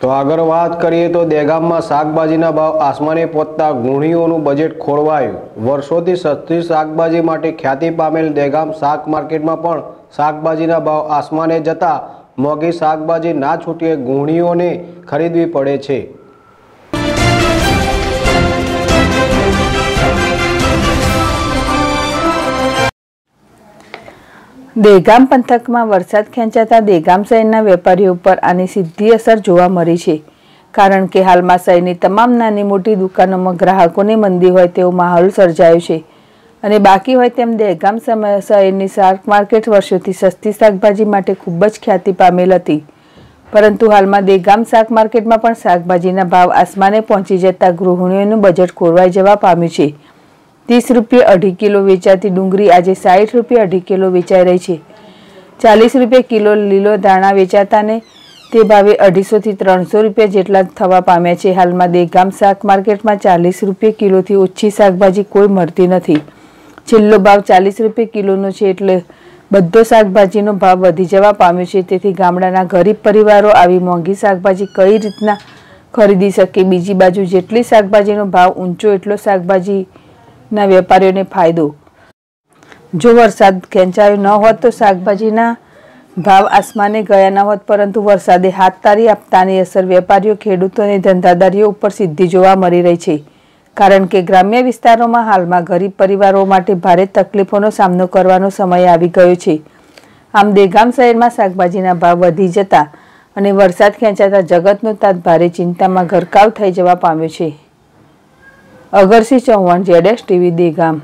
તો આગળ વાત કરીએ તો દેગામમાં શાકભાજીના ભાવ આસમાને પહોંચતા ગુણીઓનું બજેટ ખોળવાયું વર્ષોથી સસ્તી શાકભાજી માટે ખ્યાતિ પામેલ દેગામ શાક માર્કેટમાં પણ શાકભાજીના ભાવ આસમાને જતા મોંઘી શાકભાજી ના છૂટીએ ગુણીઓને ખરીદવી પડે છે દેગામ પંથકમાં વરસાદ ખેંચાતા દેગામ શહેરના વેપારીઓ પર આની સીધી અસર જોવા મળી છે કારણ કે હાલમાં શહેરની તમામ નાની મોટી દુકાનોમાં ગ્રાહકોને મંદી હોય તેવો માહોલ સર્જાયો છે અને બાકી હોય તેમ દહેગામ શહેરની શાક માર્કેટ વર્ષોથી સસ્તી શાકભાજી માટે ખૂબ જ ખ્યાતિ પામેલ હતી પરંતુ હાલમાં દેગામ શાક માર્કેટમાં પણ શાકભાજીના ભાવ આસમાને પહોંચી જતા ગૃહિણીઓનું બજેટ ખોરવાઈ જવા પામ્યું છે ત્રીસ રૂપિયા અઢી કિલો વેચાતી ડુંગળી આજે સાઠ રૂપિયા અઢી કિલો વેચાઈ રહી છે ચાલીસ રૂપિયા કિલો લીલો દાણા વેચાતા ને તે ભાવે અઢીસોથી ત્રણસો રૂપિયા જેટલા થવા પામ્યા છે હાલમાં દેગામ શાક માર્કેટમાં ચાલીસ રૂપિયા કિલોથી ઓછી શાકભાજી કોઈ મળતી નથી છેલ્લો ભાવ ચાલીસ રૂપિયા કિલોનો છે એટલે બધો શાકભાજીનો ભાવ વધી જવા પામ્યો છે તેથી ગામડાના ગરીબ પરિવારો આવી મોંઘી શાકભાજી કઈ રીતના ખરીદી શકે બીજી બાજુ જેટલી શાકભાજીનો ભાવ ઊંચો એટલો શાકભાજી ના વેપારીઓને ફાયદો જો વરસાદ ખેંચાયો ન હોત તો શાકભાજીના ભાવ આસમાને ગયા ન હોત પરંતુ વરસાદે હાથ તારી આપતાની અસર વેપારીઓ ખેડૂતો અને ધંધાદારીઓ ઉપર સીધી જોવા મળી રહી છે કારણ કે ગ્રામ્ય વિસ્તારોમાં હાલમાં ગરીબ પરિવારો માટે ભારે તકલીફોનો સામનો કરવાનો સમય આવી ગયો છે આમ દેગામ શહેરમાં શાકભાજીના ભાવ વધી જતા અને વરસાદ ખેંચાતા જગતનો તાત ભારે ચિંતામાં ગરકાવ થઈ જવા પામ્યો છે અગરસિંહ ચૌહાણ જેડેશ ટીવી દેગામ